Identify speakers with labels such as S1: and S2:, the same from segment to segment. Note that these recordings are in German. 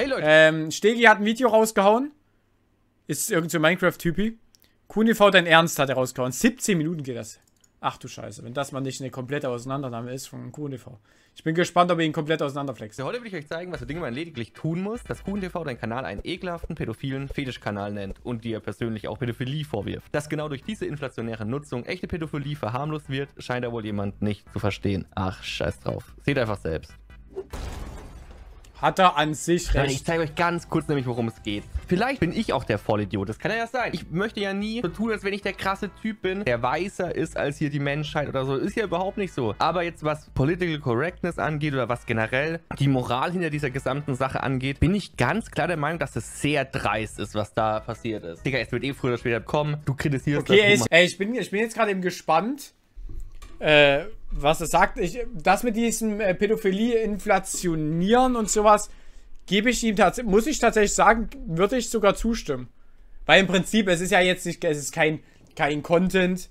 S1: Hey Leute. Ähm, Stegi hat ein Video rausgehauen. Ist irgendwie so Minecraft-Typi. KuniV, dein Ernst hat er rausgehauen. 17 Minuten geht das. Ach du Scheiße, wenn das mal nicht eine komplette Auseinandernahme ist von KuhnTV. Ich bin gespannt, ob ihr ihn komplett auseinanderflext. Heute will ich euch zeigen, was für Dinge man lediglich
S2: tun muss, dass QNTV deinen Kanal einen ekelhaften, pädophilen Fetischkanal nennt und dir persönlich auch Pädophilie vorwirft. Dass genau durch diese inflationäre Nutzung echte Pädophilie verharmlost wird, scheint da wohl jemand nicht zu verstehen. Ach, scheiß drauf. Seht einfach selbst. Hat er an sich recht. Ich zeige euch ganz kurz nämlich, worum es geht. Vielleicht bin ich auch der Vollidiot. Das kann ja sein. Ich möchte ja nie so tun, als wenn ich der krasse Typ bin, der weißer ist als hier die Menschheit oder so. Ist ja überhaupt nicht so. Aber jetzt, was Political Correctness angeht oder was generell die Moral hinter dieser gesamten Sache angeht, bin ich ganz klar der Meinung, dass es sehr dreist ist, was da passiert ist. Digga, es wird eh früher oder später kommen. Du kritisierst okay, das. Okay,
S1: ich, ich, bin, ich bin jetzt gerade eben gespannt, äh, was er sagt. Ich, das mit diesem äh, Pädophilie inflationieren und sowas, gebe ich ihm tatsächlich, muss ich tatsächlich sagen, würde ich sogar zustimmen. Weil im Prinzip, es ist ja jetzt nicht, es ist kein, kein Content,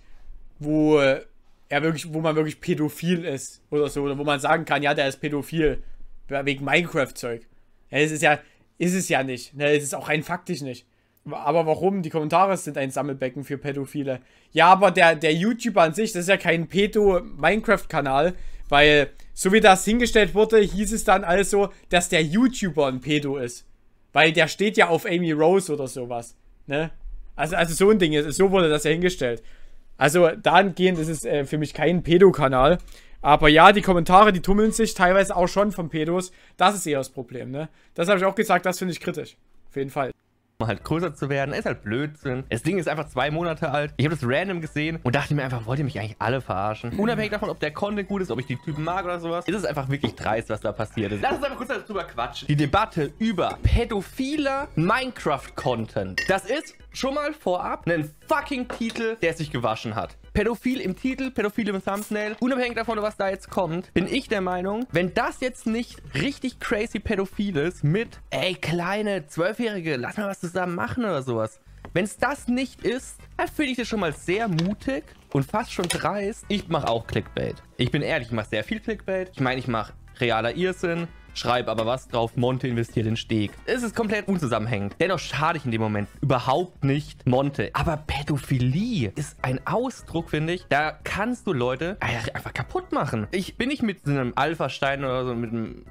S1: wo äh, er wirklich, wo man wirklich pädophil ist oder so, oder wo man sagen kann, ja, der ist pädophil. Wegen Minecraft-Zeug. Ja, es ist ja, ist es ja nicht. Ne, es ist auch rein faktisch nicht aber warum? Die Kommentare sind ein Sammelbecken für Pädophile. Ja, aber der, der YouTuber an sich, das ist ja kein Pädo-Minecraft-Kanal, weil so wie das hingestellt wurde, hieß es dann also, dass der YouTuber ein Pädo ist. Weil der steht ja auf Amy Rose oder sowas. Ne? Also, also so ein Ding, so wurde das ja hingestellt. Also dahingehend ist es äh, für mich kein Pädo-Kanal. Aber ja, die Kommentare, die tummeln sich teilweise auch schon von Pedos. Das ist eher das Problem, ne? Das habe ich auch gesagt, das finde ich kritisch. Auf jeden Fall um halt größer zu werden. Ist halt Blödsinn. Das Ding ist einfach
S2: zwei Monate alt. Ich habe das random gesehen und dachte mir einfach, wollt ihr mich eigentlich alle verarschen? Mhm. Unabhängig davon, ob der Content gut ist, ob ich die Typen mag oder sowas, ist es einfach wirklich dreist, was da passiert ist. Lass uns einfach kurz darüber quatschen. Die Debatte über pädophiler Minecraft-Content. Das ist schon mal vorab ein fucking Titel, der sich gewaschen hat. Pädophil im Titel, Pädophil im Thumbnail. Unabhängig davon, was da jetzt kommt, bin ich der Meinung, wenn das jetzt nicht richtig crazy pädophil ist mit, ey, kleine, Zwölfjährige, lass mal was zusammen machen oder sowas. Wenn es das nicht ist, dann finde ich das schon mal sehr mutig und fast schon dreist. Ich mache auch Clickbait. Ich bin ehrlich, ich mache sehr viel Clickbait. Ich meine, ich mache realer Irrsinn schreib aber was drauf, Monte investiert in Steg. Es ist komplett unzusammenhängend. Dennoch schade ich in dem Moment überhaupt nicht Monte. Aber Pädophilie ist ein Ausdruck, finde ich. Da kannst du Leute einfach kaputt machen. Ich bin nicht mit so einem Alpha-Stein oder so, mit einem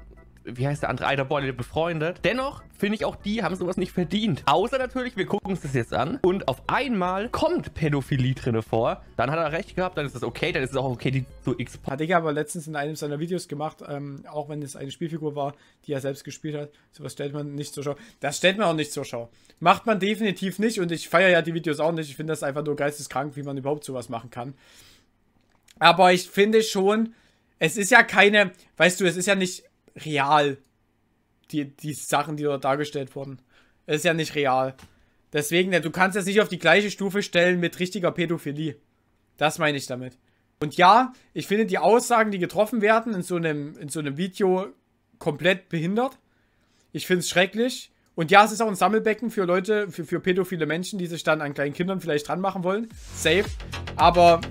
S2: wie heißt der andere, Ida Boyle befreundet. Dennoch finde ich auch die haben sowas nicht verdient. Außer natürlich, wir gucken uns das jetzt an und auf einmal
S1: kommt Pädophilie drinne vor. Dann hat er recht gehabt, dann ist das okay, dann ist es auch okay, die zu x Hat Digga aber letztens in einem seiner Videos gemacht, ähm, auch wenn es eine Spielfigur war, die er selbst gespielt hat. Sowas stellt man nicht zur Schau. Das stellt man auch nicht zur Schau. Macht man definitiv nicht und ich feiere ja die Videos auch nicht. Ich finde das einfach nur geisteskrank, wie man überhaupt sowas machen kann. Aber ich finde schon, es ist ja keine, weißt du, es ist ja nicht real. Die, die Sachen, die dort dargestellt wurden. Das ist ja nicht real. Deswegen, ne, du kannst das nicht auf die gleiche Stufe stellen mit richtiger Pädophilie. Das meine ich damit. Und ja, ich finde die Aussagen, die getroffen werden in so einem, in so einem Video, komplett behindert. Ich finde es schrecklich. Und ja, es ist auch ein Sammelbecken für Leute, für, für pädophile Menschen, die sich dann an kleinen Kindern vielleicht dran machen wollen. Safe. Aber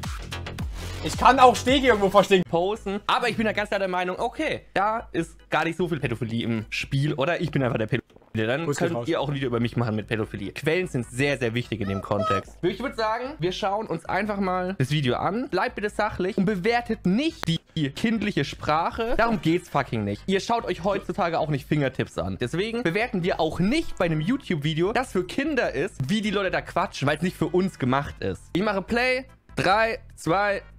S1: ich kann auch Stege irgendwo verstehen.
S2: Posen. Aber ich bin da ganz klar der Meinung, okay, da ist gar nicht so viel Pädophilie im Spiel. Oder ich bin einfach der Pädophilie. Dann Grüß könnt ihr auch ein Video über mich machen mit Pädophilie. Quellen sind sehr, sehr wichtig in dem Kontext. Ich würde sagen, wir schauen uns einfach mal das Video an. Bleibt bitte sachlich und bewertet nicht die kindliche Sprache. Darum geht's fucking nicht. Ihr schaut euch heutzutage auch nicht Fingertips an. Deswegen bewerten wir auch nicht bei einem YouTube-Video, das für Kinder ist, wie die Leute da quatschen, weil es nicht für uns gemacht ist. Ich mache Play, 3, 2,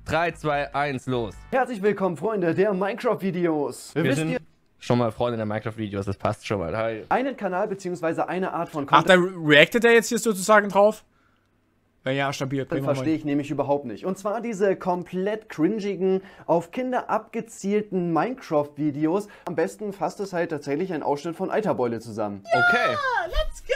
S2: 3, 2, 1, los.
S3: Herzlich willkommen, Freunde der Minecraft-Videos. Wir, Wir wissen sind
S2: schon mal Freunde der Minecraft-Videos, das passt schon mal. Hi.
S3: Einen Kanal bzw. eine Art von Content... Ach, da reactet er jetzt hier sozusagen drauf?
S1: Ja, ja, stabil. Verstehe ich
S3: nämlich überhaupt nicht. Und zwar diese komplett cringigen, auf Kinder abgezielten Minecraft-Videos. Am besten fasst es halt tatsächlich ein Ausschnitt von Eiterbeule zusammen. Ja, okay.
S2: let's go!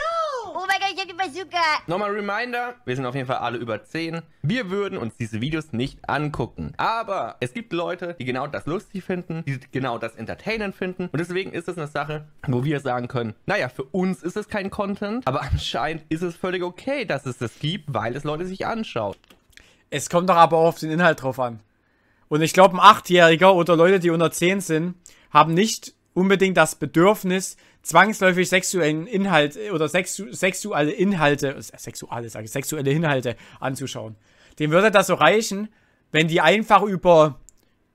S2: ich hab die Bazooka.
S3: Nochmal Reminder, wir sind auf
S2: jeden Fall alle über 10. Wir würden uns diese Videos nicht angucken. Aber es gibt Leute, die genau das lustig finden, die genau das entertainend finden. Und deswegen ist es eine Sache, wo wir sagen können, naja, für uns ist es kein Content, aber anscheinend ist es völlig okay, dass es das gibt, weil es
S1: Leute sich anschaut. Es kommt doch aber auch auf den Inhalt drauf an. Und ich glaube, ein Achtjähriger oder Leute, die unter 10 sind, haben nicht unbedingt das Bedürfnis, zwangsläufig sexuellen Inhalt äh, oder sexu sexuelle Inhalte, äh, sexuelle, sage ich, sexuelle Inhalte anzuschauen. Dem würde das so reichen, wenn die einfach über,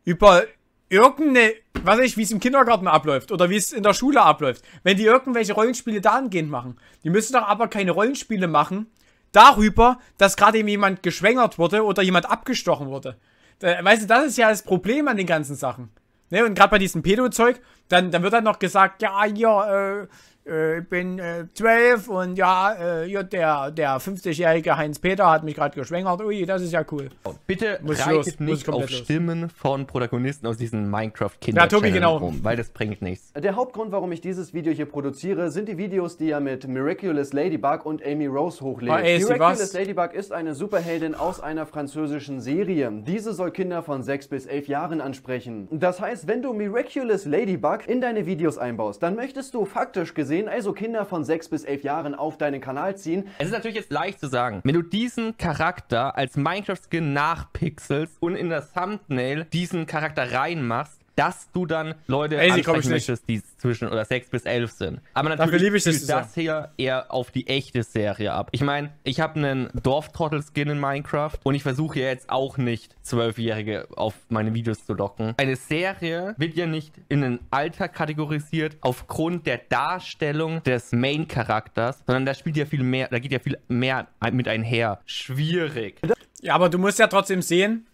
S1: über irgendeine, weiß ich, wie es im Kindergarten abläuft oder wie es in der Schule abläuft, wenn die irgendwelche Rollenspiele da angehend machen. Die müssen doch aber keine Rollenspiele machen darüber, dass gerade eben jemand geschwängert wurde oder jemand abgestochen wurde. Weißt du, das ist ja das Problem an den ganzen Sachen. Ne, und gerade bei diesem Pedo-Zeug, dann, dann wird dann noch gesagt, ja, ja, äh, äh, ich bin äh, 12 und ja, äh, der, der 50-jährige Heinz-Peter hat mich gerade geschwängert. Ui, das ist ja cool. Oh, bitte muss reitet los, nicht auf los.
S2: Stimmen von Protagonisten aus diesen minecraft kinder ja, genau. rum, weil das bringt nichts.
S3: Der Hauptgrund, warum ich dieses Video hier produziere, sind die Videos, die er mit Miraculous Ladybug und Amy Rose hochlädt. Ah, ey, Miraculous Ladybug ist eine Superheldin aus einer französischen Serie. Diese soll Kinder von 6 bis 11 Jahren ansprechen. Das heißt, wenn du Miraculous Ladybug in deine Videos einbaust, dann möchtest du faktisch gesehen sehen, also Kinder von 6 bis 11 Jahren auf deinen Kanal ziehen.
S2: Es ist natürlich jetzt leicht zu sagen, wenn du diesen Charakter als Minecraft-Skin nachpixelst und in das Thumbnail diesen Charakter reinmachst, dass du dann Leute Ey, ansprechen möchtest, die zwischen oder 6 bis 11 sind. Aber natürlich spielt das hier eher auf die echte Serie ab. Ich meine, ich habe einen Dorftrottel-Skin in Minecraft und ich versuche ja jetzt auch nicht, Zwölfjährige auf meine Videos zu locken. Eine Serie wird ja nicht in ein Alter kategorisiert aufgrund der Darstellung des Main-Charakters, sondern da spielt ja viel mehr, da geht ja viel mehr mit einher.
S1: Schwierig. Ja, aber du musst ja trotzdem sehen,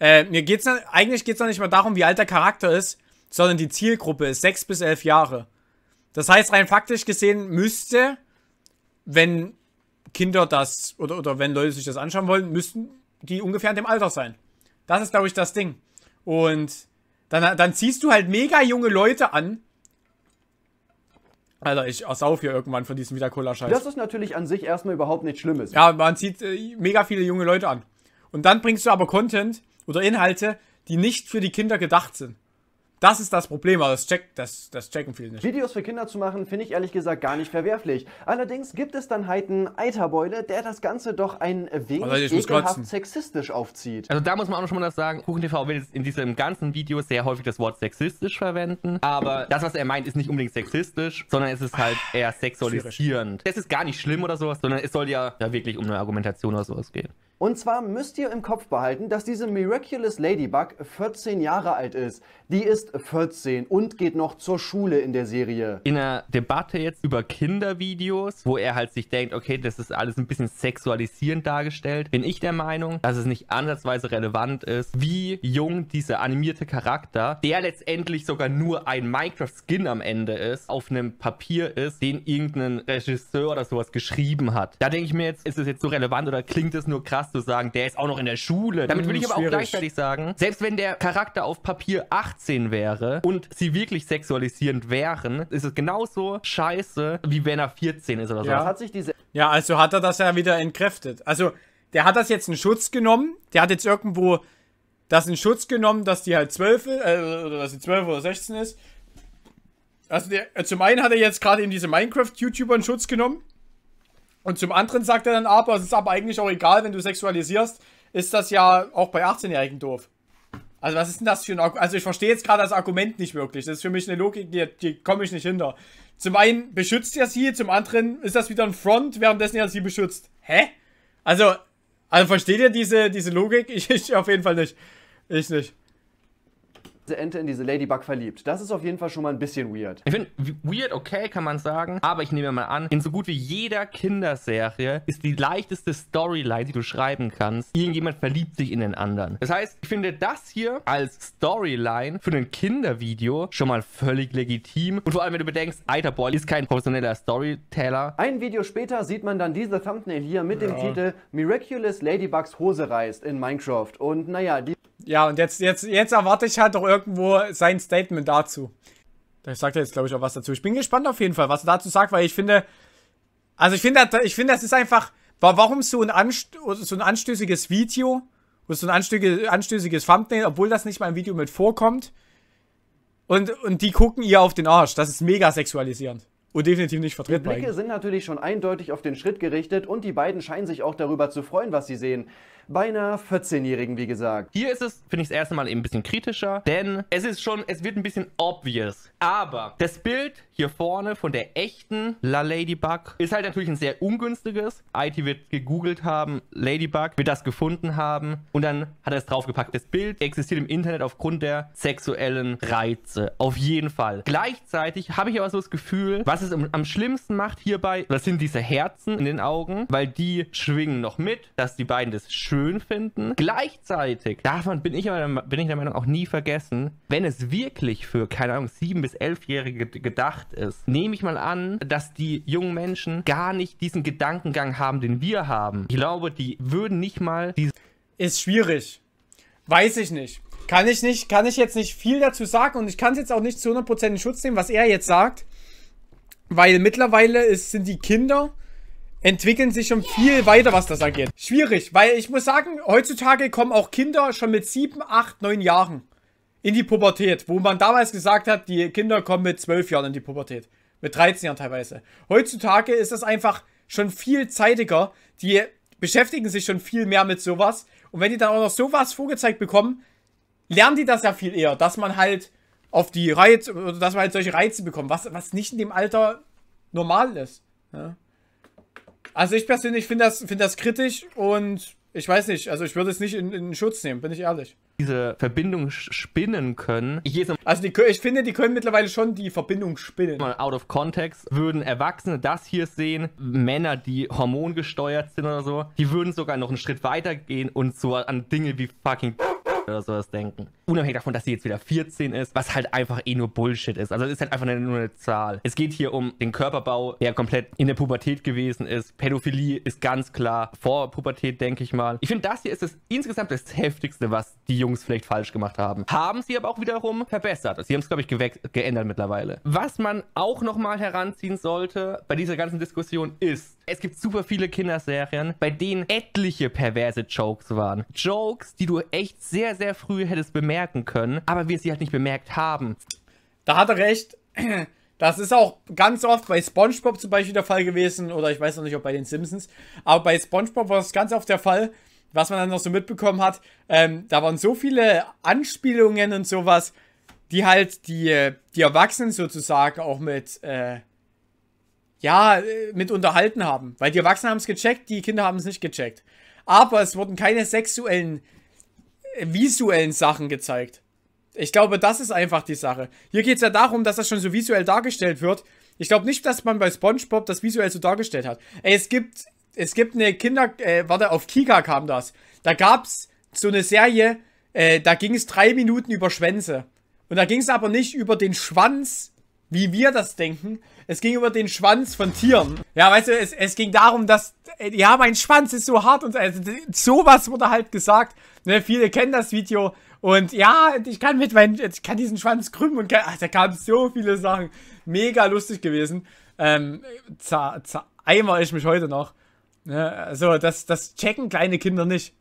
S1: äh, mir geht's nicht, eigentlich geht's noch nicht mal darum, wie alt der Charakter ist, sondern die Zielgruppe ist 6 bis 11 Jahre. Das heißt, rein faktisch gesehen müsste, wenn Kinder das oder, oder wenn Leute sich das anschauen wollen, müssten die ungefähr in dem Alter sein. Das ist, glaube ich, das Ding. Und dann, dann ziehst du halt mega junge Leute an, Alter, ich sauf hier irgendwann von diesem wieder Cola-Scheiß. Das ist natürlich an sich erstmal überhaupt nichts Schlimmes. Ja, man zieht äh, mega viele junge Leute an. Und dann bringst du aber Content, oder Inhalte, die nicht für die Kinder gedacht sind. Das ist das Problem, aber das, check, das, das checken viele nicht.
S3: Videos für Kinder zu machen, finde ich ehrlich gesagt gar nicht verwerflich. Allerdings gibt es dann halt einen Eiterbeule, der das Ganze doch ein wenig also ekelhaft sexistisch aufzieht. Also
S2: da muss man auch noch schon mal das sagen, KuchenTV will jetzt in diesem ganzen Video sehr häufig das Wort sexistisch verwenden, aber das, was er meint, ist nicht unbedingt sexistisch, sondern es ist halt eher sexualisierend. Das ist gar nicht schlimm oder sowas, sondern es soll ja, ja wirklich um eine Argumentation oder sowas gehen.
S3: Und zwar müsst ihr im Kopf behalten, dass diese Miraculous Ladybug 14 Jahre alt ist. Die ist 14 und geht noch zur Schule in der Serie.
S2: In einer Debatte jetzt über Kindervideos, wo er halt sich denkt, okay, das ist alles ein bisschen sexualisierend dargestellt, bin ich der Meinung, dass es nicht ansatzweise relevant ist, wie jung dieser animierte Charakter, der letztendlich sogar nur ein Minecraft-Skin am Ende ist, auf einem Papier ist, den irgendein Regisseur oder sowas geschrieben hat. Da denke ich mir jetzt, ist es jetzt so relevant oder klingt es nur krass? kannst du sagen, der ist auch noch in der Schule. Damit würde ich hm, aber Schwierig. auch gleichzeitig sagen, selbst wenn der Charakter auf Papier 18 wäre und sie wirklich sexualisierend wären, ist es genauso
S1: scheiße, wie wenn er 14 ist oder so. Ja, hat sich diese ja also hat er das ja wieder entkräftet. Also, der hat das jetzt in Schutz genommen, der hat jetzt irgendwo das in Schutz genommen, dass die halt 12 äh, dass sie 12 oder 16 ist. Also der, zum einen hat er jetzt gerade eben diese Minecraft-YouTuber in Schutz genommen, und zum anderen sagt er dann aber, es ist aber eigentlich auch egal, wenn du sexualisierst, ist das ja auch bei 18-Jährigen doof. Also was ist denn das für ein Argument? Also ich verstehe jetzt gerade das Argument nicht wirklich. Das ist für mich eine Logik, die, die komme ich nicht hinter. Zum einen beschützt er sie, zum anderen ist das wieder ein Front, währenddessen er sie beschützt. Hä? Also, also versteht ihr diese, diese Logik? Ich, ich auf jeden Fall nicht. Ich nicht
S3: diese Ente in diese Ladybug verliebt. Das ist auf jeden Fall schon mal ein bisschen weird. Ich finde, weird okay, kann man sagen.
S2: Aber ich nehme mal an, in so gut wie jeder Kinderserie ist die leichteste Storyline, die du schreiben kannst, irgendjemand verliebt sich in den anderen. Das heißt, ich finde das hier als Storyline für ein Kindervideo schon mal völlig legitim. Und vor allem, wenn du bedenkst, Alter Boy ist kein professioneller Storyteller.
S3: Ein Video später sieht man dann diese Thumbnail hier mit ja. dem Titel Miraculous Ladybugs Hose reißt in Minecraft. Und naja, die...
S1: Ja, und jetzt, jetzt, jetzt erwarte ich halt doch irgendwo sein Statement dazu. Da sagt er jetzt, glaube ich, auch was dazu. Ich bin gespannt auf jeden Fall, was er dazu sagt, weil ich finde, also ich finde, ich finde, das ist einfach, warum so ein, Anst so ein anstößiges Video oder so ein anstößiges, Thumbnail, obwohl das nicht mal im Video mit vorkommt. Und, und die gucken ihr auf den Arsch. Das ist mega sexualisierend. Und definitiv nicht vertretbar. Die Blicke
S3: sind natürlich schon eindeutig auf den Schritt gerichtet und die beiden scheinen sich auch darüber zu freuen, was sie sehen beinahe 14-Jährigen, wie gesagt. Hier ist es,
S2: finde ich, das erste Mal eben ein bisschen kritischer, denn es ist schon, es wird ein bisschen obvious. Aber das Bild hier vorne von der echten La Ladybug ist halt natürlich ein sehr ungünstiges. IT wird gegoogelt haben, Ladybug wird das gefunden haben und dann hat er es draufgepackt. Das Bild existiert im Internet aufgrund der sexuellen Reize. Auf jeden Fall. Gleichzeitig habe ich aber so das Gefühl, was es am schlimmsten macht hierbei, das sind diese Herzen in den Augen, weil die schwingen noch mit, dass die beiden das schön schön finden. Gleichzeitig davon bin ich, aber, bin ich der Meinung, auch nie vergessen, wenn es wirklich für, keine Ahnung, sieben bis elfjährige gedacht ist, nehme ich mal an, dass die jungen Menschen gar nicht diesen Gedankengang haben, den wir haben. Ich glaube, die
S1: würden nicht mal diese... Ist schwierig. Weiß ich nicht. Kann ich nicht, kann ich jetzt nicht viel dazu sagen und ich kann es jetzt auch nicht zu 100% in Schutz nehmen, was er jetzt sagt, weil mittlerweile ist, sind die Kinder entwickeln sich schon viel weiter, was das angeht. Schwierig, weil ich muss sagen, heutzutage kommen auch Kinder schon mit 7, 8, 9 Jahren in die Pubertät, wo man damals gesagt hat, die Kinder kommen mit 12 Jahren in die Pubertät. Mit 13 Jahren teilweise. Heutzutage ist das einfach schon viel zeitiger. Die beschäftigen sich schon viel mehr mit sowas. Und wenn die dann auch noch sowas vorgezeigt bekommen, lernen die das ja viel eher, dass man halt auf die Reize, oder dass man halt solche Reize bekommt, was, was nicht in dem Alter normal ist. Ja. Also ich persönlich finde das, find das kritisch und ich weiß nicht, also ich würde es nicht in, in Schutz nehmen, bin ich ehrlich.
S2: Diese Verbindung spinnen können.
S1: also die, ich finde, die können mittlerweile schon die Verbindung spinnen. Mal out of context
S2: würden Erwachsene das hier sehen, Männer, die hormongesteuert sind oder so, die würden sogar noch einen Schritt weiter gehen und so an Dinge wie fucking oder sowas denken. Unabhängig davon, dass sie jetzt wieder 14 ist, was halt einfach eh nur Bullshit ist. Also es ist halt einfach nur eine Zahl. Es geht hier um den Körperbau, der komplett in der Pubertät gewesen ist. Pädophilie ist ganz klar vor Pubertät, denke ich mal. Ich finde, das hier ist das insgesamt das Heftigste, was die Jungs vielleicht falsch gemacht haben. Haben sie aber auch wiederum verbessert. Sie haben es, glaube ich, geändert mittlerweile. Was man auch nochmal heranziehen sollte bei dieser ganzen Diskussion ist, es gibt super viele Kinderserien, bei denen etliche perverse Jokes waren. Jokes, die du echt sehr, sehr früh hättest bemerken können, aber
S1: wir sie halt nicht bemerkt haben. Da hat er recht. Das ist auch ganz oft bei SpongeBob zum Beispiel der Fall gewesen, oder ich weiß noch nicht, ob bei den Simpsons, aber bei SpongeBob war es ganz oft der Fall, was man dann noch so mitbekommen hat. Ähm, da waren so viele Anspielungen und sowas, die halt die, äh, die Erwachsenen sozusagen auch mit, äh, ja, äh, mit unterhalten haben. Weil die Erwachsenen haben es gecheckt, die Kinder haben es nicht gecheckt. Aber es wurden keine sexuellen, äh, visuellen Sachen gezeigt. Ich glaube, das ist einfach die Sache. Hier geht es ja darum, dass das schon so visuell dargestellt wird. Ich glaube nicht, dass man bei SpongeBob das visuell so dargestellt hat. Ey, es gibt, es gibt eine Kinder, äh, warte, auf Kika kam das. Da gab es so eine Serie, äh, da ging es drei Minuten über Schwänze. Und da ging es aber nicht über den Schwanz wie wir das denken. Es ging über den Schwanz von Tieren. Ja, weißt du, es, es ging darum, dass, äh, ja, mein Schwanz ist so hart und also, sowas wurde halt gesagt. Ne, viele kennen das Video. Und ja, ich kann mit meinem, ich kann diesen Schwanz krümmen und kann, ach, da kamen so viele Sachen. Mega lustig gewesen. Ähm, zer, zereimer ich mich heute noch. Ne, also, das, das checken kleine Kinder nicht.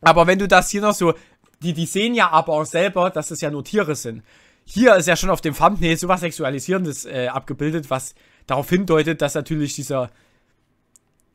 S1: Aber wenn du das hier noch so, die, die sehen ja aber auch selber, dass es ja nur Tiere sind hier ist ja schon auf dem Thumbnail sowas Sexualisierendes äh, abgebildet, was darauf hindeutet, dass natürlich dieser,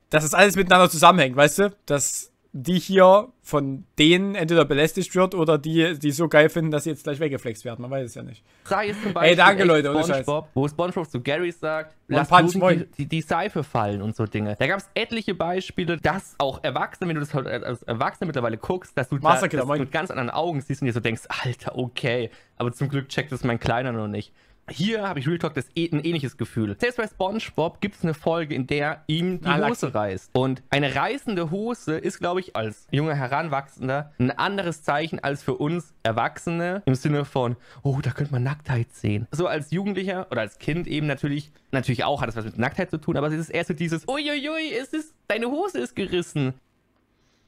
S1: dass es das alles miteinander zusammenhängt, weißt du? Dass die hier von denen entweder belästigt wird oder die, die so geil finden, dass sie jetzt gleich weggeflext werden. Man weiß es ja nicht.
S2: Sag jetzt zum Beispiel Ey, danke, Leute, ohne Scheiß.
S1: wo Spongebob zu Gary sagt,
S2: lass die, die, die Seife fallen und so Dinge. Da gab es etliche Beispiele, dass auch Erwachsene, wenn du das halt als Erwachsene mittlerweile guckst, dass du Master da, dass mit ganz anderen Augen siehst und dir so denkst, Alter, okay. Aber zum Glück checkt das mein Kleiner noch nicht hier habe ich Real Talk das e ein ähnliches Gefühl. Selbst bei SpongeBob gibt es eine Folge, in der ihm die ah, Hose reißt. Und eine reißende Hose ist, glaube ich, als junger Heranwachsender ein anderes Zeichen als für uns Erwachsene im Sinne von, oh, da könnte man Nacktheit sehen. So als Jugendlicher oder als Kind eben natürlich, natürlich auch hat es was mit Nacktheit zu tun, aber es ist erst so dieses, uiuiui, es ist, deine Hose ist gerissen.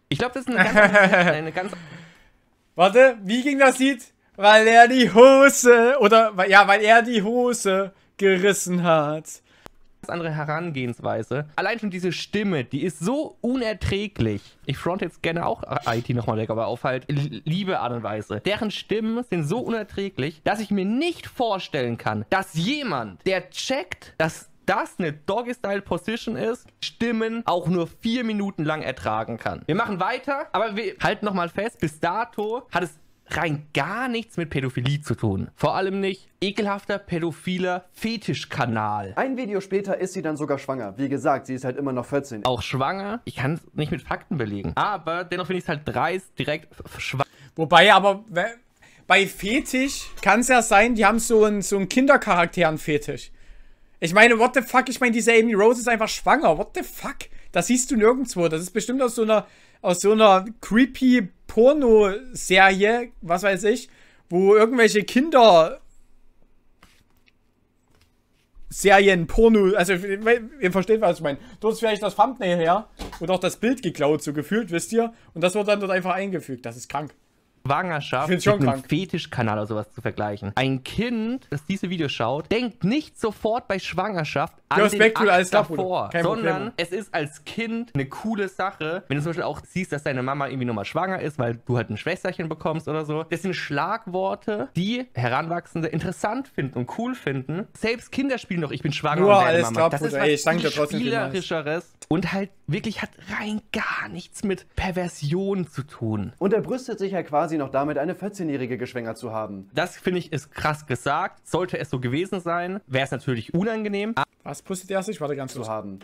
S2: Ich glaube, das ist eine ganz, eine
S1: ganz... Warte, wie ging das Lied? Weil er die Hose, oder, ja, weil er die Hose gerissen hat.
S2: Ganz andere Herangehensweise. Allein schon diese Stimme, die ist so unerträglich. Ich fronte jetzt gerne auch IT nochmal weg, aber auf halt liebe Art und Weise. Deren Stimmen sind so unerträglich, dass ich mir nicht vorstellen kann, dass jemand, der checkt, dass das eine Doggy-Style-Position ist, Stimmen auch nur vier Minuten lang ertragen kann. Wir machen weiter, aber wir halten nochmal fest, bis dato hat es rein gar nichts mit Pädophilie zu tun. Vor
S3: allem nicht ekelhafter pädophiler Fetischkanal. Ein Video später ist sie dann sogar schwanger. Wie gesagt, sie ist halt immer noch 14. Auch schwanger? Ich kann es nicht mit Fakten
S1: belegen. Aber dennoch finde ich es halt dreist, direkt schwanger. Wobei aber, bei Fetisch kann es ja sein, die haben so einen so einen Kindercharakteren-Fetisch. Ich meine, what the fuck? Ich meine, diese Amy Rose ist einfach schwanger. What the fuck? Das siehst du nirgendwo. Das ist bestimmt aus so einer, aus so einer creepy Pornoserie, was weiß ich, wo irgendwelche Kinder Serien, Porno, also ihr versteht, was ich meine. Dort ist vielleicht das Thumbnail her und auch das Bild geklaut, so gefühlt, wisst ihr. Und das wird dann dort einfach eingefügt. Das ist krank. Schwangerschaft mit einem
S2: Fetischkanal oder sowas zu vergleichen. Ein Kind, das diese Videos schaut, denkt nicht sofort bei Schwangerschaft an ja, den Akt alles davor, Kein sondern Problem. es ist als Kind eine coole Sache, wenn du zum Beispiel auch siehst, dass deine Mama irgendwie nochmal schwanger ist, weil du halt ein Schwesterchen bekommst oder so. Das sind Schlagworte, die Heranwachsende interessant finden und cool finden. Selbst Kinder spielen noch, ich bin schwanger Nur und alles Mama. Kaputt, das ist was ich spielerischeres
S3: und halt wirklich hat rein gar nichts mit Perversion zu tun. Und er brüstet sich ja halt quasi quasi noch damit, eine 14-Jährige geschwängert zu haben.
S2: Das finde ich ist krass gesagt. Sollte es so gewesen sein, wäre es natürlich unangenehm. Was
S3: pustet er sich? Warte ganz zu haben.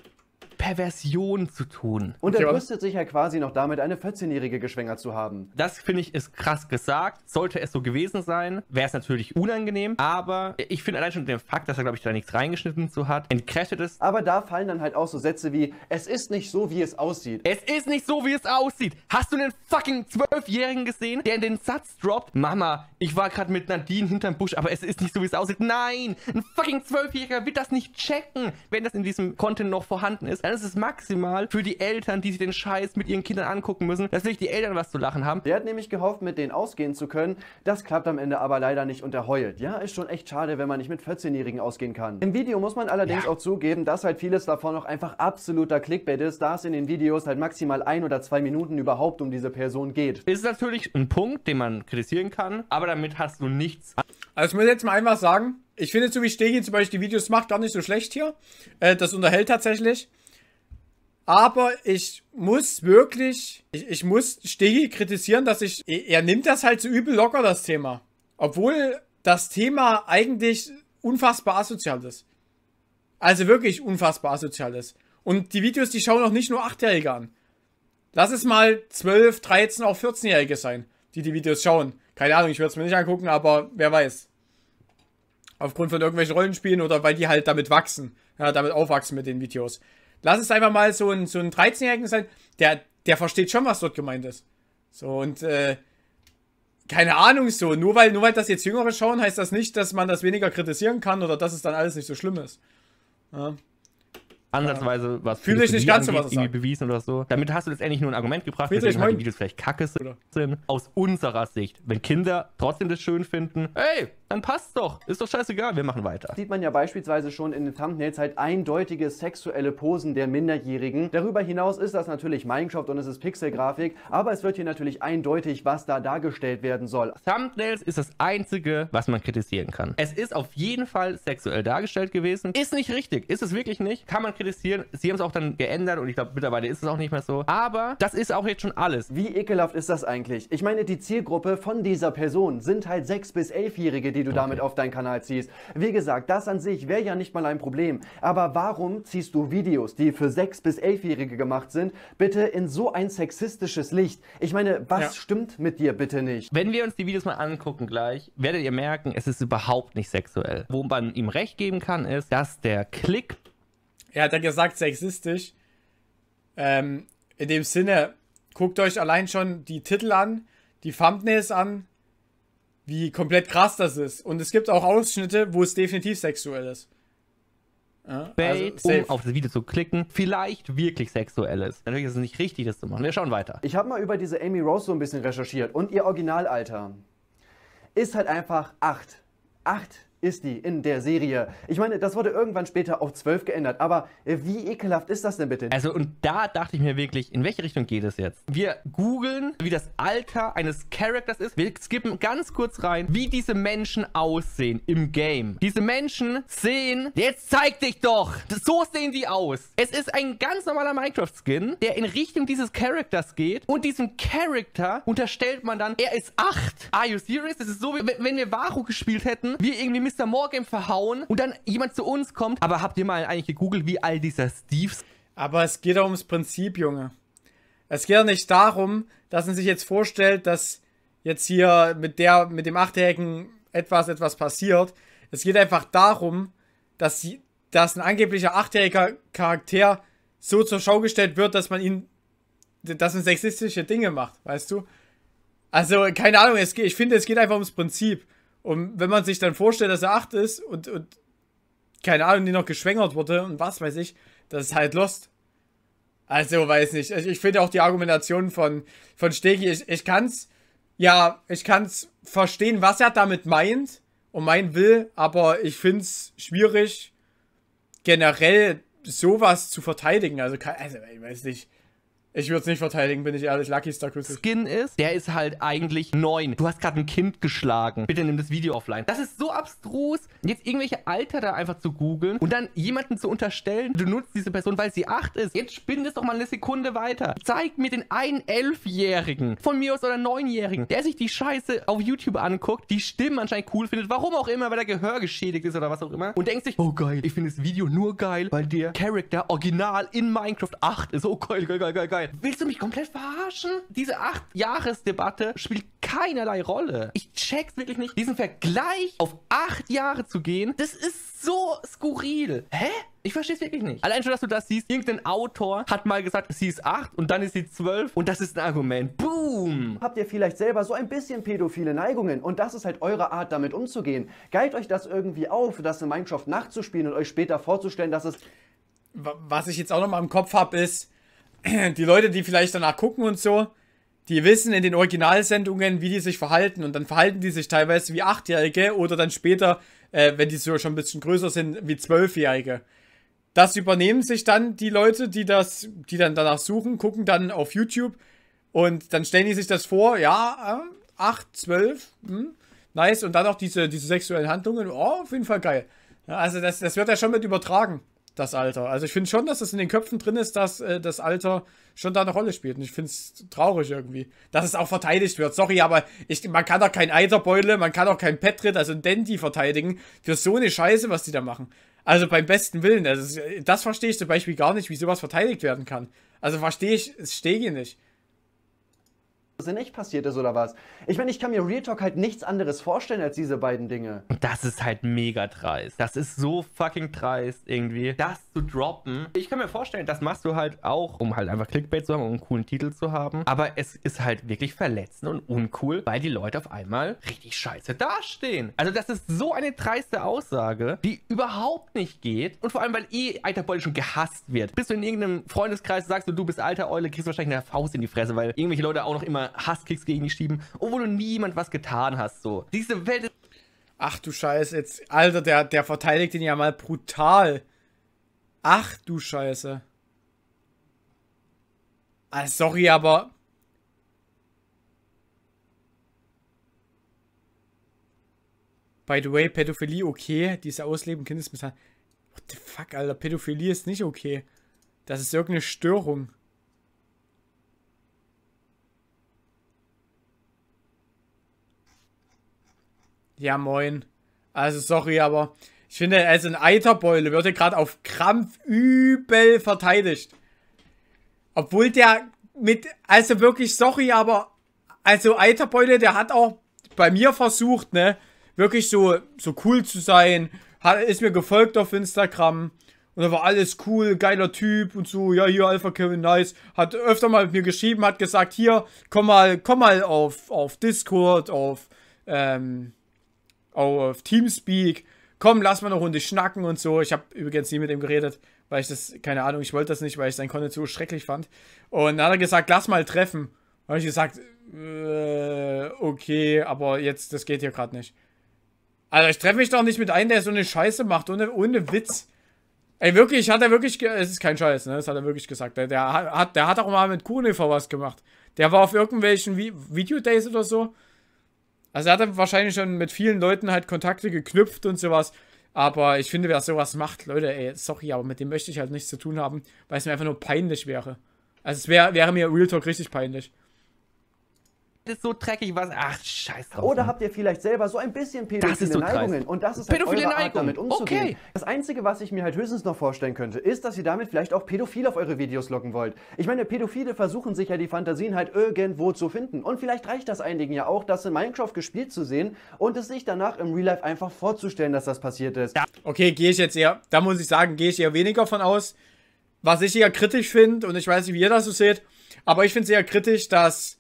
S3: Perversion zu tun. Und er brüstet sich ja quasi noch damit, eine 14-Jährige geschwängert zu haben.
S2: Das finde ich ist krass gesagt. Sollte es so gewesen sein, wäre es natürlich unangenehm. Aber ich finde allein schon den Fakt, dass er, glaube ich, da nichts reingeschnitten zu hat,
S3: entkräftet es. Aber da fallen dann halt auch so Sätze wie, es ist nicht so, wie es aussieht.
S2: Es ist nicht so, wie es aussieht. Hast du einen fucking 12-Jährigen gesehen, der in den Satz droppt, Mama, ich war gerade mit Nadine hinterm Busch, aber es ist nicht so, wie es aussieht. Nein, ein fucking 12-Jähriger wird das nicht checken,
S3: wenn das in diesem Content noch vorhanden ist dann ist es maximal für die Eltern, die sich den Scheiß mit ihren Kindern angucken müssen, dass nicht die Eltern was zu lachen haben. Der hat nämlich gehofft, mit denen ausgehen zu können. Das klappt am Ende aber leider nicht und er heult. Ja, ist schon echt schade, wenn man nicht mit 14-Jährigen ausgehen kann. Im Video muss man allerdings ja. auch zugeben, dass halt vieles davon noch einfach absoluter Clickbait ist, da es in den Videos halt maximal ein oder zwei Minuten überhaupt um diese Person geht.
S2: Ist natürlich ein Punkt, den man kritisieren kann, aber damit hast du
S1: nichts. Also ich muss jetzt mal einfach sagen, ich finde so wie Stegi zum Beispiel die Videos macht, gar nicht so schlecht hier. Äh, das unterhält tatsächlich. Aber ich muss wirklich, ich, ich muss Stegi kritisieren, dass ich, er nimmt das halt so übel locker, das Thema. Obwohl das Thema eigentlich unfassbar asozial ist. Also wirklich unfassbar asozial ist. Und die Videos, die schauen auch nicht nur 8-Jährige an. Lass es mal 12, 13, auch 14-Jährige sein, die die Videos schauen. Keine Ahnung, ich würde es mir nicht angucken, aber wer weiß. Aufgrund von irgendwelchen Rollenspielen oder weil die halt damit wachsen. Ja, damit aufwachsen mit den Videos lass es einfach mal so ein, so ein 13-Jährigen sein, der, der versteht schon, was dort gemeint ist. So, und äh, keine Ahnung, so, nur weil, nur weil das jetzt Jüngere schauen, heißt das nicht, dass man das weniger kritisieren kann oder dass es dann alles nicht so schlimm ist. Ja.
S2: Ansatzweise was Fühl dich nicht ganz so was irgendwie sagen. bewiesen oder so. Damit hast du letztendlich nur ein Argument gebracht, dass deswegen halt die Videos vielleicht kacke sind. Aus unserer Sicht. Wenn Kinder trotzdem das schön finden, hey, dann passt doch. Ist doch scheißegal, wir machen weiter.
S3: Sieht man ja beispielsweise schon in den Thumbnails halt eindeutige sexuelle Posen der Minderjährigen. Darüber hinaus ist das natürlich Minecraft und es ist Pixelgrafik, aber es wird hier natürlich eindeutig, was da dargestellt werden soll. Thumbnails ist das
S2: einzige, was man kritisieren kann. Es ist auf jeden Fall sexuell dargestellt gewesen. Ist nicht richtig. Ist es wirklich nicht. Kann man kritisieren. Sie haben es auch dann geändert und ich glaube, mittlerweile ist es auch nicht mehr so. Aber das ist auch
S3: jetzt schon alles. Wie ekelhaft ist das eigentlich? Ich meine, die Zielgruppe von dieser Person sind halt 6- bis 11-Jährige, die du okay. damit auf deinen Kanal ziehst. Wie gesagt, das an sich wäre ja nicht mal ein Problem. Aber warum ziehst du Videos, die für 6- bis 11-Jährige gemacht sind, bitte in so ein sexistisches Licht? Ich meine, was ja. stimmt mit dir bitte nicht? Wenn wir uns die Videos mal angucken gleich,
S2: werdet ihr merken, es ist überhaupt nicht sexuell. Wo man ihm recht geben kann, ist, dass der Klick...
S1: Er hat ja gesagt, sexistisch. Ähm, in dem Sinne, guckt euch allein schon die Titel an, die Thumbnails an, wie komplett krass das ist. Und es gibt auch Ausschnitte, wo es definitiv sexuell ist. Ja, Bait, also, um
S2: auf das Video zu klicken, vielleicht wirklich sexuell ist. Natürlich ist es nicht richtig, das zu machen. Wir schauen weiter.
S3: Ich habe mal über diese Amy Rose so ein bisschen recherchiert und ihr Originalalter ist halt einfach 8. 8 ist die in der Serie. Ich meine, das wurde irgendwann später auf 12 geändert, aber äh, wie ekelhaft ist das denn bitte? Also und
S2: da dachte ich mir wirklich, in welche Richtung geht es jetzt? Wir googeln, wie das Alter eines Charakters ist. Wir skippen ganz kurz rein, wie diese Menschen aussehen im Game. Diese Menschen sehen, jetzt zeig dich doch! So sehen die aus. Es ist ein ganz normaler Minecraft-Skin, der in Richtung dieses Charakters geht und diesem Charakter unterstellt man dann, er ist 8. Are you serious? Es ist so, wie wenn wir Varu gespielt hätten, wir irgendwie Mr. Morgan verhauen und dann jemand zu uns kommt. Aber habt ihr mal eigentlich
S1: gegoogelt, wie all dieser Steves... Aber es geht doch ums Prinzip, Junge. Es geht doch nicht darum, dass man sich jetzt vorstellt, dass jetzt hier mit der, mit dem Achtecken etwas, etwas passiert. Es geht einfach darum, dass, sie, dass ein angeblicher achtjähriger Charakter so zur Schau gestellt wird, dass man ihn, dass man sexistische Dinge macht, weißt du? Also, keine Ahnung, es geht, ich finde, es geht einfach ums Prinzip. Und wenn man sich dann vorstellt, dass er acht ist und, und keine Ahnung, die noch geschwängert wurde und was weiß ich, das ist halt Lost. Also, weiß nicht. Ich, also, ich finde auch die Argumentation von, von Stegi, ich, ich kann's, ja, ich kann's verstehen, was er damit meint und meinen will, aber ich find's schwierig, generell sowas zu verteidigen. Also, also ich weiß nicht. Ich würde es nicht verteidigen, bin ich ehrlich. Lucky Star Crucible.
S2: Skin ist, der ist halt eigentlich neun. Du hast gerade ein Kind geschlagen. Bitte nimm das Video offline. Das ist so abstrus, jetzt irgendwelche Alter da einfach zu googeln und dann jemanden zu unterstellen, du nutzt diese Person, weil sie acht ist. Jetzt spinn das doch mal eine Sekunde weiter. Zeig mir den einen Elfjährigen, von mir aus oder Neunjährigen, der sich die Scheiße auf YouTube anguckt, die Stimmen anscheinend cool findet, warum auch immer, weil er Gehör geschädigt ist oder was auch immer und denkt sich, oh geil, ich finde das Video nur geil, weil der Charakter original in Minecraft acht ist. Oh geil, geil, geil, geil, geil. Willst du mich komplett verarschen? Diese acht debatte spielt keinerlei Rolle. Ich check's wirklich nicht. Diesen Vergleich auf acht Jahre zu gehen, das ist so skurril. Hä? Ich versteh's wirklich nicht. Allein schon, dass du das siehst. Irgendein Autor hat mal gesagt, sie ist 8 und dann ist sie 12 und das ist
S3: ein Argument. Boom! Habt ihr vielleicht selber so ein bisschen pädophile Neigungen und das ist halt eure Art, damit umzugehen. Geilt euch das irgendwie auf, das in Minecraft nachzuspielen und euch später vorzustellen, dass es...
S1: Was ich jetzt auch nochmal im Kopf habe, ist, die Leute, die vielleicht danach gucken und so, die wissen in den Originalsendungen, wie die sich verhalten. Und dann verhalten die sich teilweise wie Achtjährige oder dann später, äh, wenn die so schon ein bisschen größer sind, wie Zwölfjährige. Das übernehmen sich dann die Leute, die das, die dann danach suchen, gucken dann auf YouTube und dann stellen die sich das vor, ja, äh, 8, 12, hm, nice. Und dann auch diese, diese sexuellen Handlungen, oh, auf jeden Fall geil. Ja, also das, das wird ja schon mit übertragen das Alter. Also ich finde schon, dass es in den Köpfen drin ist, dass äh, das Alter schon da eine Rolle spielt. Und ich finde es traurig irgendwie, dass es auch verteidigt wird. Sorry, aber ich, man kann doch kein Eiterbeutle, man kann auch kein Petrit, also ein Dandy verteidigen für so eine Scheiße, was die da machen. Also beim besten Willen. Also das verstehe ich zum Beispiel gar nicht, wie sowas verteidigt werden kann. Also verstehe ich, es stehe hier nicht.
S3: Scheiße nicht passiert ist oder was? Ich meine, ich kann mir Real Talk halt nichts anderes vorstellen als diese beiden Dinge.
S2: Das ist halt mega dreist. Das ist so fucking dreist irgendwie, das zu droppen. Ich kann mir vorstellen, das machst du halt auch, um halt einfach Clickbait zu haben, um einen coolen Titel zu haben. Aber es ist halt wirklich verletzend und uncool, weil die Leute auf einmal richtig scheiße dastehen. Also das ist so eine dreiste Aussage, die überhaupt nicht geht. Und vor allem, weil eh alter Eule schon gehasst wird. Bist du in irgendeinem Freundeskreis, sagst du, du bist alter Eule, kriegst du wahrscheinlich eine Faust in die Fresse, weil irgendwelche Leute auch noch immer Hasskicks gegen dich schieben, obwohl du niemand was getan hast. So. Diese Welt ist.
S1: Ach du Scheiße, jetzt. Alter, der, der verteidigt ihn ja mal brutal. Ach du Scheiße. Ah, sorry, aber. By the way, Pädophilie okay, diese Ausleben Kindesmisshandlung. What the fuck, Alter, Pädophilie ist nicht okay. Das ist irgendeine Störung. Ja, moin. Also, sorry, aber ich finde, er ist ein Eiterbeule. Wird ja gerade auf Krampf übel verteidigt. Obwohl der mit, also wirklich, sorry, aber, also Eiterbeule, der hat auch bei mir versucht, ne, wirklich so, so cool zu sein. Hat, ist mir gefolgt auf Instagram. Und da war alles cool, geiler Typ und so, ja, hier Alpha Kevin, nice. Hat öfter mal mit mir geschrieben, hat gesagt, hier, komm mal, komm mal auf, auf Discord, auf, ähm, auf Teamspeak. Komm, lass mal eine Runde schnacken und so. Ich habe übrigens nie mit ihm geredet, weil ich das, keine Ahnung, ich wollte das nicht, weil ich sein Content so schrecklich fand. Und dann hat er gesagt, lass mal treffen. Habe ich gesagt, äh, okay, aber jetzt, das geht hier gerade nicht. Also ich treffe mich doch nicht mit einem, der so eine Scheiße macht, ohne, ohne Witz. Ey, wirklich, hat er wirklich, es ist kein Scheiß, ne, das hat er wirklich gesagt. Der, der hat, der hat auch mal mit Kunefer was gemacht. Der war auf irgendwelchen Vi video oder so also er hat wahrscheinlich schon mit vielen Leuten halt Kontakte geknüpft und sowas. Aber ich finde, wer sowas macht, Leute, ey, sorry, aber mit dem möchte ich halt nichts zu tun haben, weil es mir einfach nur peinlich wäre. Also es wär, wäre mir Real Talk richtig peinlich
S2: ist so dreckig, was. Ach, scheiß drauf. Oder ne?
S3: habt ihr vielleicht selber so ein bisschen pädophile so Neigungen? Und das ist halt pädophile eure Neigung. Art, damit umzugehen. Okay. Das Einzige, was ich mir halt höchstens noch vorstellen könnte, ist, dass ihr damit vielleicht auch Pädophile auf eure Videos locken wollt. Ich meine, Pädophile versuchen sich ja die Fantasien halt irgendwo zu finden. Und vielleicht reicht das einigen ja auch, das in Minecraft gespielt zu sehen und es sich danach
S1: im Real Life einfach vorzustellen, dass das passiert ist. Ja. Okay, gehe ich jetzt eher, da muss ich sagen, gehe ich eher weniger von aus. Was ich eher kritisch finde, und ich weiß nicht, wie ihr das so seht, aber ich finde es eher kritisch, dass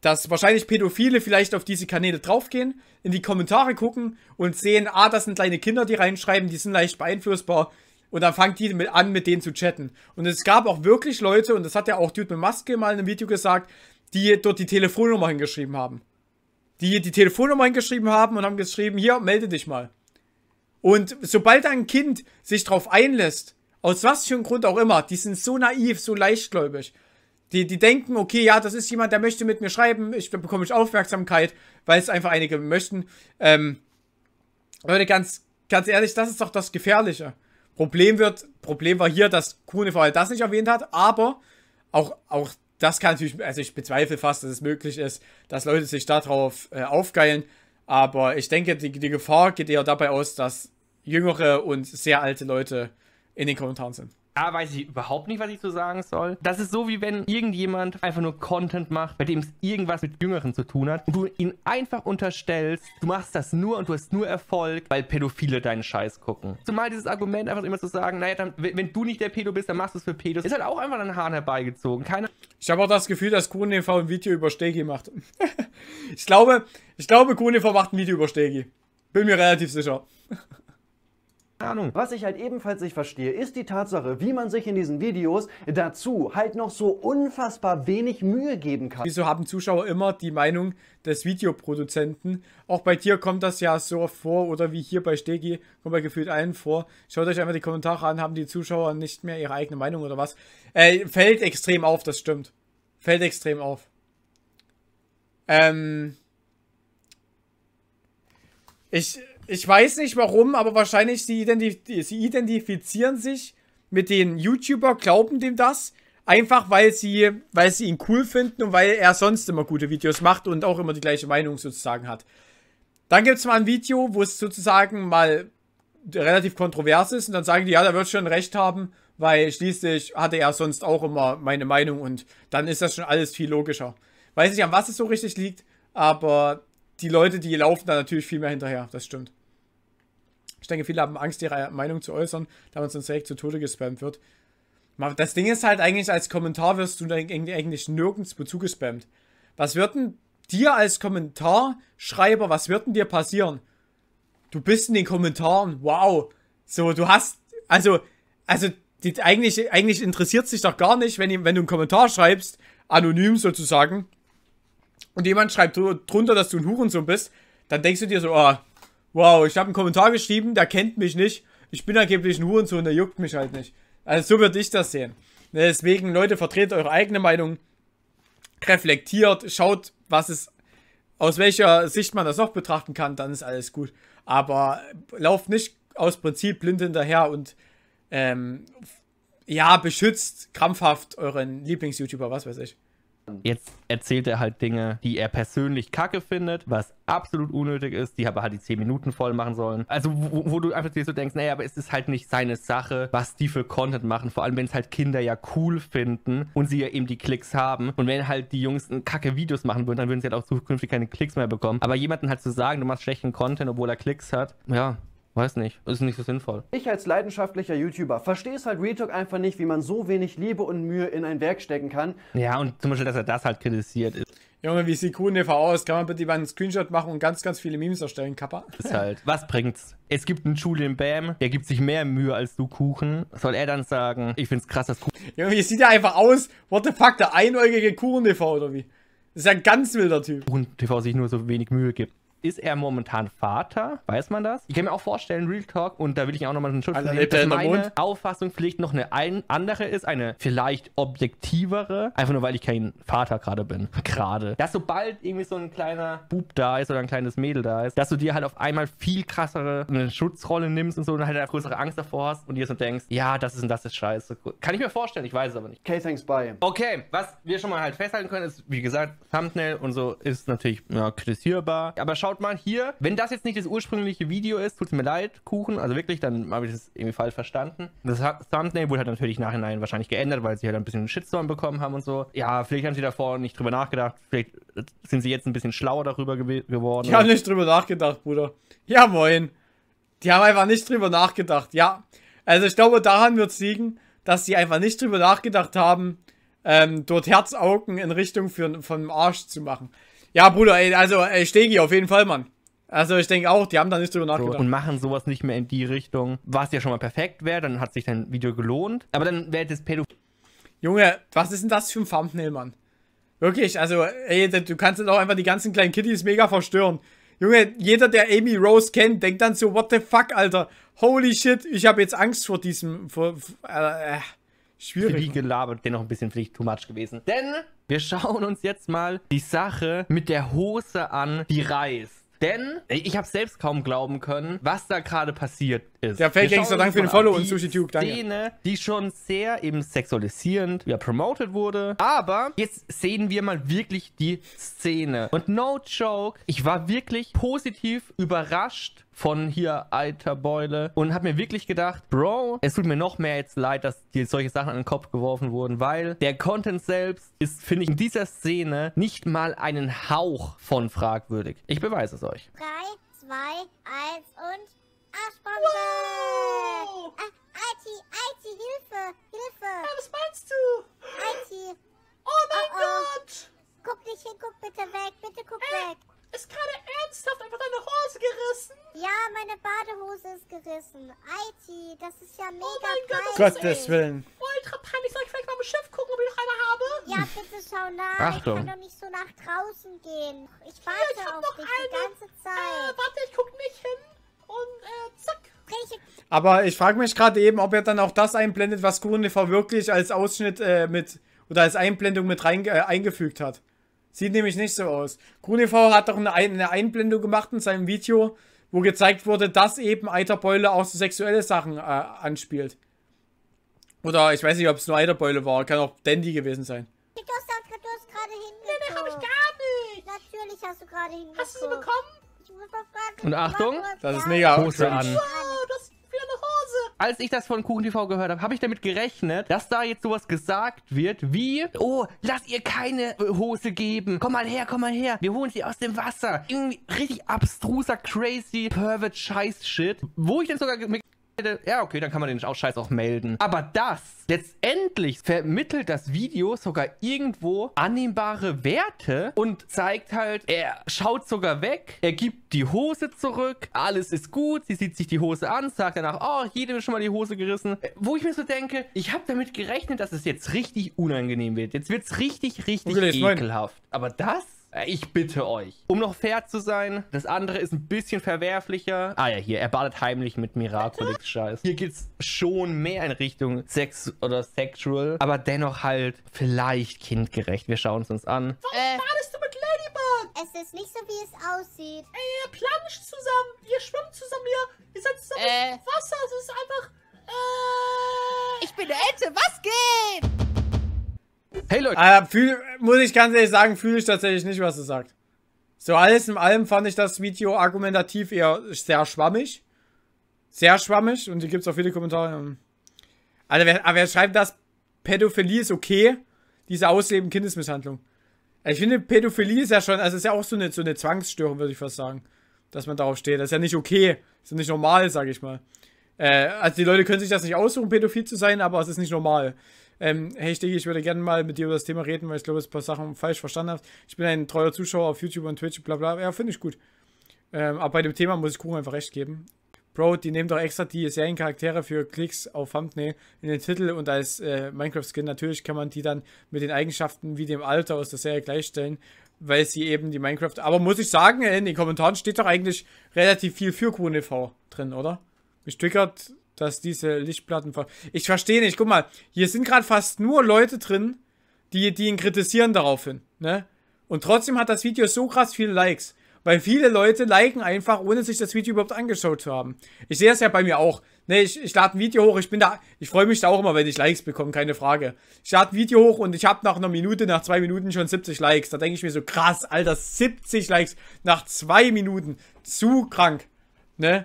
S1: dass wahrscheinlich Pädophile vielleicht auf diese Kanäle draufgehen, in die Kommentare gucken und sehen, ah, das sind kleine Kinder, die reinschreiben, die sind leicht beeinflussbar. Und dann fangen die mit an, mit denen zu chatten. Und es gab auch wirklich Leute, und das hat ja auch Dude mit Maske mal in einem Video gesagt, die dort die Telefonnummer hingeschrieben haben. Die die Telefonnummer hingeschrieben haben und haben geschrieben, hier, melde dich mal. Und sobald ein Kind sich drauf einlässt, aus was für einem Grund auch immer, die sind so naiv, so leichtgläubig, die, die denken, okay, ja, das ist jemand, der möchte mit mir schreiben, ich bekomme ich Aufmerksamkeit, weil es einfach einige möchten. Ähm, Leute, ganz, ganz ehrlich, das ist doch das Gefährliche. Problem wird, Problem war hier, dass Kuhne Kuhneval das nicht erwähnt hat, aber auch, auch das kann natürlich, also ich bezweifle fast, dass es möglich ist, dass Leute sich darauf äh, aufgeilen, aber ich denke, die, die Gefahr geht eher dabei aus, dass jüngere und sehr alte Leute in den Kommentaren sind. A, weiß ich überhaupt nicht, was ich zu sagen soll. Das ist so, wie wenn irgendjemand einfach nur Content
S2: macht, bei dem es irgendwas mit Jüngeren zu tun hat und du ihn einfach unterstellst, du machst das nur und du hast nur Erfolg, weil Pädophile deinen Scheiß gucken. Zumal dieses Argument einfach immer zu sagen, naja, dann, wenn du
S1: nicht der Pädo bist, dann machst du es für Pädos, ist halt auch einfach an Hahn herbeigezogen. Keine ich habe auch das Gefühl, dass QNV e ein Video über Stegi macht. ich glaube, ich glaube, QNV e macht ein Video über Stegi. Bin mir relativ sicher. Ahnung. Was ich halt ebenfalls nicht verstehe, ist die Tatsache, wie man sich in diesen Videos dazu halt noch so unfassbar wenig Mühe geben kann. Wieso haben Zuschauer immer die Meinung des Videoproduzenten? Auch bei dir kommt das ja so vor oder wie hier bei Stegi kommt bei gefühlt allen vor. Schaut euch einmal die Kommentare an, haben die Zuschauer nicht mehr ihre eigene Meinung oder was? Äh, fällt extrem auf, das stimmt. Fällt extrem auf. Ähm... Ich, ich weiß nicht warum, aber wahrscheinlich sie, identif sie identifizieren sich mit den YouTuber, glauben dem das. Einfach weil sie, weil sie ihn cool finden und weil er sonst immer gute Videos macht und auch immer die gleiche Meinung sozusagen hat. Dann gibt es mal ein Video, wo es sozusagen mal relativ kontrovers ist und dann sagen die, ja, da wird schon recht haben, weil schließlich hatte er sonst auch immer meine Meinung und dann ist das schon alles viel logischer. Weiß nicht, an was es so richtig liegt, aber die Leute, die laufen da natürlich viel mehr hinterher, das stimmt. Ich denke, viele haben Angst, ihre Meinung zu äußern, da man sonst direkt zu Tode gespammt wird. Das Ding ist halt eigentlich, als Kommentar wirst du eigentlich nirgendwo zugespammt. Was wird denn dir als Kommentarschreiber, was wird denn dir passieren? Du bist in den Kommentaren, wow. So, du hast, also, also, die, eigentlich, eigentlich interessiert sich doch gar nicht, wenn, wenn du einen Kommentar schreibst, anonym sozusagen, und jemand schreibt drunter, dass du ein Hurensohn bist, dann denkst du dir so, oh, Wow, ich habe einen Kommentar geschrieben, der kennt mich nicht. Ich bin angeblich ein Hurensohn, der juckt mich halt nicht. Also so würde ich das sehen. Deswegen, Leute, vertretet eure eigene Meinung. Reflektiert, schaut, was es, aus welcher Sicht man das noch betrachten kann, dann ist alles gut. Aber lauft nicht aus Prinzip blind hinterher und ähm, ja, beschützt krampfhaft euren Lieblings-YouTuber, was weiß ich. Jetzt
S2: erzählt er halt Dinge, die er persönlich kacke findet, was absolut unnötig ist, die aber halt die 10 Minuten voll machen sollen. Also, wo, wo du einfach so denkst, naja, aber es ist halt nicht seine Sache, was die für Content machen, vor allem wenn es halt Kinder ja cool finden und sie ja eben die Klicks haben. Und wenn halt die Jungs kacke Videos machen würden, dann würden sie halt auch zukünftig keine Klicks mehr bekommen. Aber jemanden halt zu sagen, du machst schlechten Content, obwohl er Klicks hat, ja, Weiß nicht, ist nicht so sinnvoll.
S3: Ich als leidenschaftlicher YouTuber verstehe es halt Retalk einfach nicht, wie man so wenig Liebe und Mühe in ein Werk stecken kann.
S1: Ja, und zum Beispiel, dass er das halt kritisiert ist. Junge, wie sieht QNV aus? Kann man bitte mal einen Screenshot machen und ganz, ganz viele Memes erstellen, Kappa? Ist
S2: halt, was bringt's? Es gibt einen Julian Bam, der gibt sich mehr Mühe als du Kuchen. Soll er dann sagen, ich find's krass, dass Kuchen...
S1: Junge, wie sieht der einfach aus? What the fuck, der einäugige QNTV e oder wie?
S2: Das ist ja ein ganz wilder Typ. KuchenTV sich nur so wenig Mühe gibt ist er momentan Vater? Weiß man das? Ich kann mir auch vorstellen, Real Talk, und da will ich auch nochmal einen Schutz also nehmen, dass meine Mond? Auffassung vielleicht noch eine ein andere ist, eine vielleicht objektivere, einfach nur, weil ich kein Vater gerade bin. gerade. Dass sobald irgendwie so ein kleiner Bub da ist oder ein kleines Mädel da ist, dass du dir halt auf einmal viel krassere eine Schutzrolle nimmst und so und halt eine größere Angst davor hast und dir so denkst, ja, das ist und das ist scheiße. Kann ich mir vorstellen, ich weiß es aber nicht. Okay, thanks, bye. Okay, was wir schon mal halt festhalten können, ist, wie gesagt, Thumbnail und so ist natürlich ja, kritisierbar, aber schau schaut mal hier. Wenn das jetzt nicht das ursprüngliche Video ist, tut es mir leid, Kuchen. Also wirklich, dann habe ich das irgendwie falsch verstanden. Das Thumbnail wurde halt natürlich nachhinein wahrscheinlich geändert, weil sie halt ein bisschen Shitstorm bekommen haben und so. Ja, vielleicht haben sie davor nicht drüber nachgedacht. Vielleicht äh, sind sie jetzt ein bisschen schlauer darüber ge geworden. Ich habe nicht
S1: drüber nachgedacht, Bruder. Ja, moin. Die haben einfach nicht drüber nachgedacht, ja. Also ich glaube, daran wird es liegen, dass sie einfach nicht drüber nachgedacht haben, ähm, dort Herzaugen in Richtung von, von Arsch zu machen. Ja, Bruder, ey, also ey, Stegi auf jeden Fall, Mann. Also ich denke auch, die haben da nicht drüber nachgedacht. und
S2: machen sowas nicht mehr in die Richtung, was ja schon mal perfekt wäre, dann hat sich dein Video gelohnt.
S1: Aber dann wäre das Pädophilie. Junge, was ist denn das für ein Thumbnail, Mann? Wirklich, also, ey, du kannst jetzt auch einfach die ganzen kleinen Kitties mega verstören. Junge, jeder, der Amy Rose kennt, denkt dann so, what the fuck, Alter. Holy shit, ich habe jetzt Angst vor diesem, vor, äh, äh,
S2: schwierig. Wie gelabert, dennoch ein bisschen vielleicht too much gewesen.
S1: Denn wir schauen uns jetzt
S2: mal die Sache mit der Hose an, die reißt. Denn ich habe selbst kaum glauben können, was da gerade passiert ist. Ja, Fake Gangster, danke für den Follow und Sushi Duke, danke. Szene, die schon sehr eben sexualisierend ja, promoted wurde. Aber jetzt sehen wir mal wirklich die Szene. Und no joke, ich war wirklich positiv überrascht von hier alter Beule und habe mir wirklich gedacht, Bro, es tut mir noch mehr jetzt leid, dass dir solche Sachen an den Kopf geworfen wurden, weil der Content selbst ist, finde ich, in dieser Szene nicht mal einen Hauch von fragwürdig. Ich beweise es euch. 3, 2, 1 und... Arschbombe! Wow! Ah, Alti, Alti, Hilfe, Hilfe! Ja, was meinst du? Alti! Oh mein oh, oh. Gott! Guck
S1: nicht hin, guck bitte weg, bitte guck Ey, weg! Ist gerade ernsthaft einfach deine Hose gerissen? Ja, meine Badehose ist gerissen. Alti, das ist ja oh mega Oh mein Gott, Gottes Willen! Ultra peinlich, soll ich vielleicht mal im Schiff gucken, ob ich noch eine habe? Ja, bitte schau nach. Achtung. Ich kann doch nicht
S2: so nach draußen gehen. Ich warte Hier, ich auf dich eine. die ganze Zeit. Äh, warte, ich guck nicht hin und äh,
S1: zack. Aber ich frage mich gerade eben, ob er dann auch das einblendet, was Kurenlever wirklich als Ausschnitt äh, mit oder als Einblendung mit rein äh, eingefügt hat. Sieht nämlich nicht so aus. GrunTV hat doch eine, eine Einblendung gemacht in seinem Video, wo gezeigt wurde, dass eben Eiterbeule auch so sexuelle Sachen äh, anspielt. Oder ich weiß nicht, ob es nur Eiterbeule war. Kann auch Dandy gewesen sein. Du hast, du hast gerade hingezogen. Nee, nee, hab ich gar nicht. Natürlich hast du gerade hingezogen. Hast du sie bekommen? Und Achtung,
S2: das ist mega Hose an.
S1: Wow, das ist wie
S2: eine Hose. Als ich das von KuchenTV gehört habe, habe ich damit gerechnet, dass da jetzt sowas gesagt wird wie, oh, lass ihr keine äh, Hose geben. Komm mal her, komm mal her. Wir holen sie aus dem Wasser. Irgendwie richtig abstruser, crazy, pervert Scheiß-Shit. Wo ich denn sogar mit ja, okay, dann kann man den auch scheiß auch melden. Aber das, letztendlich vermittelt das Video sogar irgendwo annehmbare Werte und zeigt halt, er schaut sogar weg, er gibt die Hose zurück, alles ist gut, sie sieht sich die Hose an, sagt danach, oh, jede ist schon mal die Hose gerissen. Wo ich mir so denke, ich habe damit gerechnet, dass es jetzt richtig unangenehm wird. Jetzt wird es richtig, richtig okay, ekelhaft. Aber das äh, ich bitte euch. Um noch fair zu sein, das andere ist ein bisschen verwerflicher. Ah ja, hier, er badet heimlich mit Miraculix-Scheiß. Hier geht's schon mehr in Richtung Sex oder Sexual, aber dennoch halt vielleicht kindgerecht. Wir schauen es uns an. Warum äh. badest du mit Ladybug? Es ist nicht so, wie es aussieht. Ey, ihr planscht zusammen, ihr schwimmt zusammen, ihr, ihr seid zusammen äh. im Wasser. Es ist einfach... Äh... Ich bin der Ente, was geht?
S1: Hey Leute. Ah, fühl, muss ich ganz ehrlich sagen, fühle ich tatsächlich nicht, was er sagt. So alles in allem fand ich das Video argumentativ eher sehr schwammig. Sehr schwammig und hier gibt es auch viele Kommentare. Also wer, aber wer schreibt das? Pädophilie ist okay, diese Ausleben Kindesmisshandlung. Also ich finde, Pädophilie ist ja schon, also ist ja auch so eine, so eine Zwangsstörung, würde ich fast sagen. Dass man darauf steht. Das ist ja nicht okay. Das ist ja nicht normal, sage ich mal. Äh, also die Leute können sich das nicht aussuchen, pädophil zu sein, aber es ist nicht normal. Ähm, hey Stiggy, ich würde gerne mal mit dir über das Thema reden, weil ich glaube, dass ein paar Sachen falsch verstanden habe. Ich bin ein treuer Zuschauer auf YouTube und Twitch, bla bla. Ja, finde ich gut. Ähm, aber bei dem Thema muss ich Kuchen einfach recht geben. Bro, die nehmen doch extra die Seriencharaktere für Klicks auf Thumbnail in den Titel und als äh, Minecraft-Skin. Natürlich kann man die dann mit den Eigenschaften wie dem Alter aus der Serie gleichstellen, weil sie eben die Minecraft. Aber muss ich sagen, in den Kommentaren steht doch eigentlich relativ viel für QNV drin, oder? Mich triggert dass diese Lichtplatten... ich verstehe nicht, guck mal, hier sind gerade fast nur Leute drin, die, die ihn kritisieren daraufhin, ne? Und trotzdem hat das Video so krass viele Likes. Weil viele Leute liken einfach, ohne sich das Video überhaupt angeschaut zu haben. Ich sehe es ja bei mir auch. Ne, ich, ich lade ein Video hoch, ich bin da, ich freue mich da auch immer, wenn ich Likes bekomme, keine Frage. Ich lade ein Video hoch und ich habe nach einer Minute, nach zwei Minuten schon 70 Likes. Da denke ich mir so, krass, Alter, 70 Likes nach zwei Minuten. Zu krank. Ne?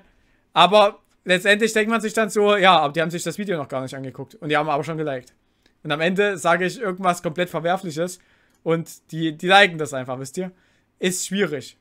S1: Aber letztendlich denkt man sich dann so, ja, aber die haben sich das Video noch gar nicht angeguckt und die haben aber schon geliked. Und am Ende sage ich irgendwas komplett Verwerfliches und die, die liken das einfach, wisst ihr? Ist schwierig.